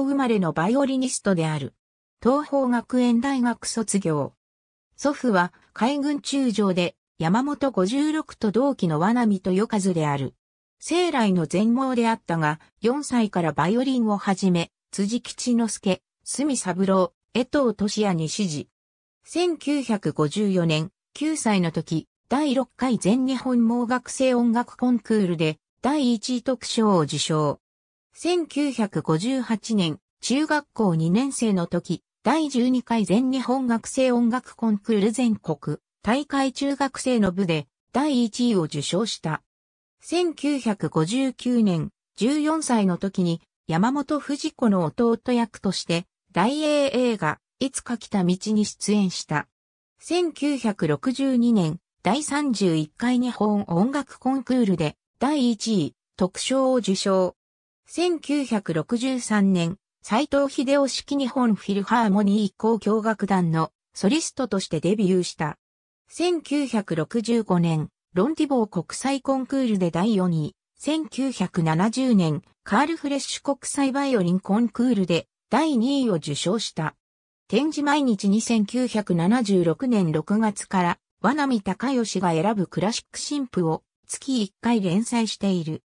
ポ生まれのバイオリニストである。東方学園大学卒業。祖父は海軍中将で山本56と同期の罠見豊和である。生来の全盲であったが、4歳からバイオリンを始め、辻吉之助、隅三郎、江藤俊也に指示。1954年、9歳の時、第6回全日本盲学生音楽コンクールで、第1位特賞を受賞。1958年、中学校2年生の時、第12回全日本学生音楽コンクール全国大会中学生の部で第1位を受賞した。1959年、14歳の時に山本藤子の弟役として大英映画、いつか来た道に出演した。1962年、第31回日本音楽コンクールで第1位、特賞を受賞。1963年、斎藤秀夫式日本フィルハーモニー交響楽団のソリストとしてデビューした。1965年、ロンティボー国際コンクールで第4位。1970年、カール・フレッシュ国際バイオリンコンクールで第2位を受賞した。展示毎日2976年6月から、和波高義が選ぶクラシック神父を月1回連載している。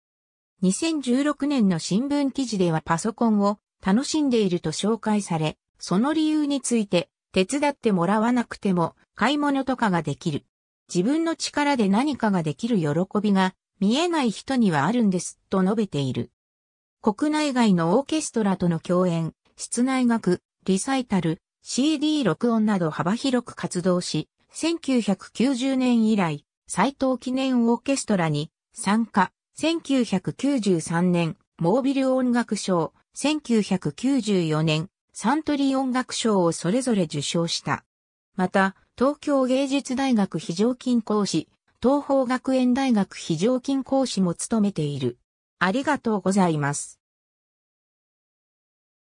2016年の新聞記事ではパソコンを楽しんでいると紹介され、その理由について手伝ってもらわなくても買い物とかができる。自分の力で何かができる喜びが見えない人にはあるんです、と述べている。国内外のオーケストラとの共演、室内楽、リサイタル、CD 録音など幅広く活動し、1990年以来、斎藤記念オーケストラに参加、1993年、モービル音楽賞、1994年、サントリー音楽賞をそれぞれ受賞した。また、東京芸術大学非常勤講師、東方学園大学非常勤講師も務めている。ありがとうございます。